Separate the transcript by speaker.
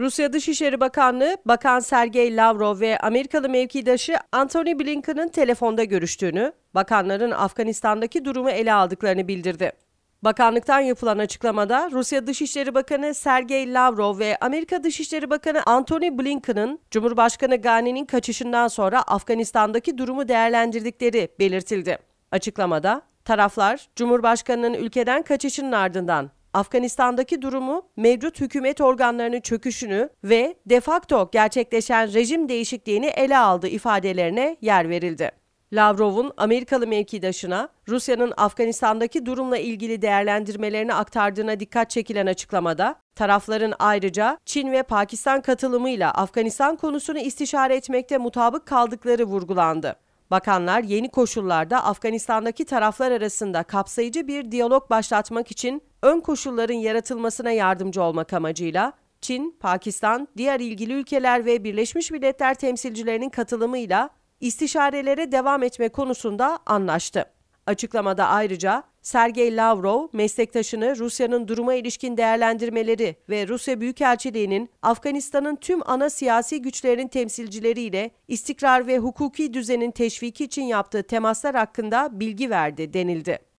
Speaker 1: Rusya Dışişleri Bakanlığı, Bakan Sergey Lavrov ve Amerikalı mevkidaşı Antony Blinken'ın telefonda görüştüğünü, bakanların Afganistan'daki durumu ele aldıklarını bildirdi. Bakanlıktan yapılan açıklamada Rusya Dışişleri Bakanı Sergey Lavrov ve Amerika Dışişleri Bakanı Antony Blinken'ın Cumhurbaşkanı Ghani'nin kaçışından sonra Afganistan'daki durumu değerlendirdikleri belirtildi. Açıklamada taraflar Cumhurbaşkanının ülkeden kaçışının ardından Afganistan'daki durumu, mevcut hükümet organlarının çöküşünü ve defakto gerçekleşen rejim değişikliğini ele aldı ifadelerine yer verildi. Lavrov'un Amerikalı mevkidaşına Rusya'nın Afganistan'daki durumla ilgili değerlendirmelerini aktardığına dikkat çekilen açıklamada, tarafların ayrıca Çin ve Pakistan katılımıyla Afganistan konusunu istişare etmekte mutabık kaldıkları vurgulandı. Bakanlar yeni koşullarda Afganistan'daki taraflar arasında kapsayıcı bir diyalog başlatmak için ön koşulların yaratılmasına yardımcı olmak amacıyla Çin, Pakistan, diğer ilgili ülkeler ve Birleşmiş Milletler temsilcilerinin katılımıyla istişarelere devam etme konusunda anlaştı. Açıklamada ayrıca Sergey Lavrov meslektaşını Rusya'nın duruma ilişkin değerlendirmeleri ve Rusya Büyükelçiliği'nin Afganistan'ın tüm ana siyasi güçlerin temsilcileriyle istikrar ve hukuki düzenin teşviki için yaptığı temaslar hakkında bilgi verdi denildi.